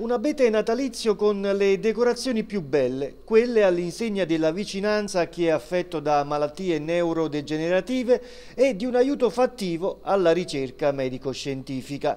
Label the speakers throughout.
Speaker 1: Un abete natalizio con le decorazioni più belle, quelle all'insegna della vicinanza a chi è affetto da malattie neurodegenerative e di un aiuto fattivo alla ricerca medico-scientifica.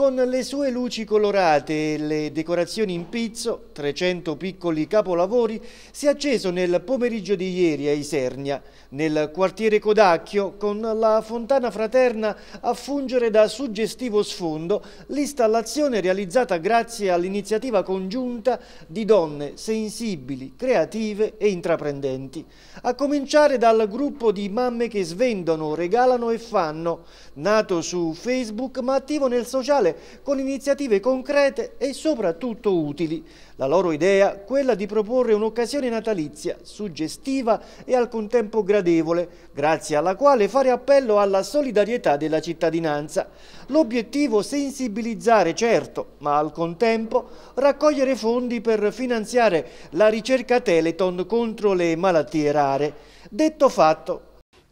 Speaker 1: Con le sue luci colorate e le decorazioni in pizzo, 300 piccoli capolavori, si è acceso nel pomeriggio di ieri a Isernia, nel quartiere Codacchio, con la fontana fraterna a fungere da suggestivo sfondo, l'installazione realizzata grazie all'iniziativa congiunta di donne sensibili, creative e intraprendenti. A cominciare dal gruppo di mamme che svendono, regalano e fanno, nato su Facebook ma attivo nel sociale locale, con iniziative concrete e soprattutto utili. La loro idea, quella di proporre un'occasione natalizia, suggestiva e al contempo gradevole, grazie alla quale fare appello alla solidarietà della cittadinanza. L'obiettivo sensibilizzare, certo, ma al contempo raccogliere fondi per finanziare la ricerca Teleton contro le malattie rare. Detto fatto,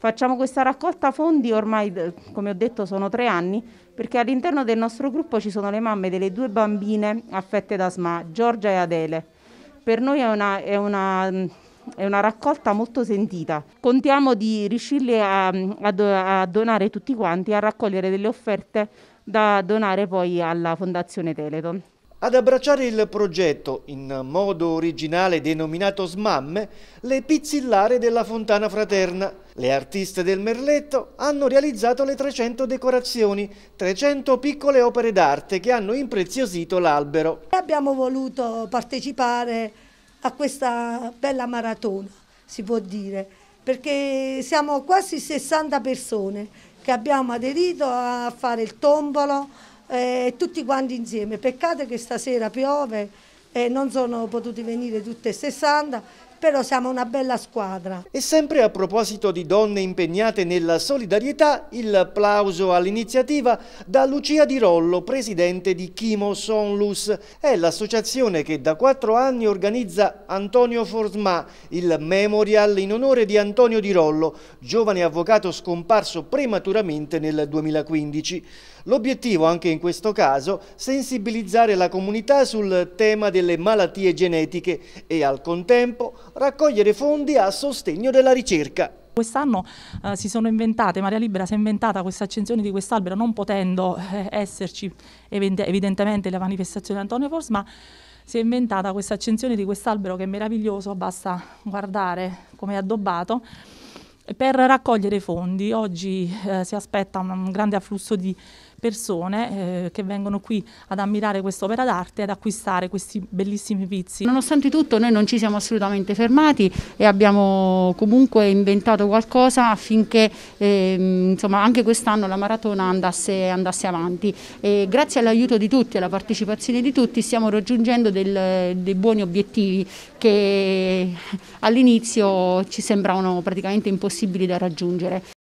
Speaker 1: Facciamo questa raccolta fondi ormai, eh,
Speaker 2: come ho detto, sono tre anni, perché all'interno del nostro gruppo ci sono le mamme delle due bambine affette da SMA, Giorgia e Adele. Per noi è una, è una, è una raccolta molto sentita. Contiamo di riuscirle a, a, donare tutti quanti, a raccogliere delle offerte da donare poi alla Fondazione Teleton.
Speaker 1: Ad abbracciare il progetto, in modo originale denominato SMAM, le pizzillare della Fontana Fraterna. Le artiste del Merletto hanno realizzato le 300 decorazioni, 300 piccole opere d'arte che hanno impreziosito l'albero.
Speaker 3: Abbiamo voluto partecipare a questa bella maratona, si può dire, perché siamo quasi 60 persone che abbiamo aderito a fare il tombolo, eh, tutti quanti insieme. Peccato che stasera piove e eh, non sono potuti venire tutte e 60 però siamo una bella squadra.
Speaker 1: E sempre a proposito di donne impegnate nella solidarietà, il plauso all'iniziativa da Lucia Di Rollo, presidente di Chimo Sonlus. È l'associazione che da quattro anni organizza Antonio Forsma, il memorial in onore di Antonio Di Rollo, giovane avvocato scomparso prematuramente nel 2015. L'obiettivo anche in questo caso sensibilizzare la comunità sul tema delle malattie genetiche e al contempo raccogliere fondi a sostegno della ricerca. Quest'anno
Speaker 4: eh, si sono inventate, Maria Libera si è inventata questa accensione di quest'albero non potendo eh, esserci evidentemente la manifestazione di Antonio Fors, ma si è inventata questa accensione di quest'albero che è meraviglioso, basta guardare come è addobbato, per raccogliere fondi. Oggi eh, si aspetta un, un grande afflusso di fondi persone eh, che vengono qui ad ammirare quest'opera d'arte
Speaker 5: e ad acquistare questi bellissimi pizzi. Nonostante tutto noi non ci siamo assolutamente fermati e abbiamo comunque inventato qualcosa affinché eh, insomma, anche quest'anno la maratona andasse, andasse avanti. E grazie all'aiuto di tutti e alla partecipazione di tutti stiamo raggiungendo del, dei buoni obiettivi che
Speaker 1: all'inizio ci sembravano praticamente impossibili da raggiungere.